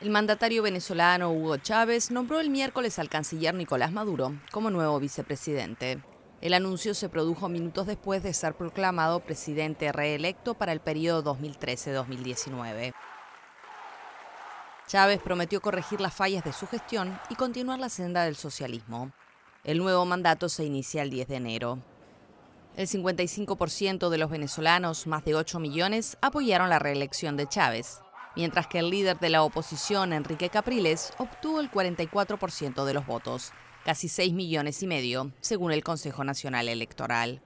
El mandatario venezolano Hugo Chávez nombró el miércoles al canciller Nicolás Maduro como nuevo vicepresidente. El anuncio se produjo minutos después de ser proclamado presidente reelecto para el periodo 2013-2019. Chávez prometió corregir las fallas de su gestión y continuar la senda del socialismo. El nuevo mandato se inicia el 10 de enero. El 55% de los venezolanos, más de 8 millones, apoyaron la reelección de Chávez, mientras que el líder de la oposición, Enrique Capriles, obtuvo el 44% de los votos, casi 6 millones y medio, según el Consejo Nacional Electoral.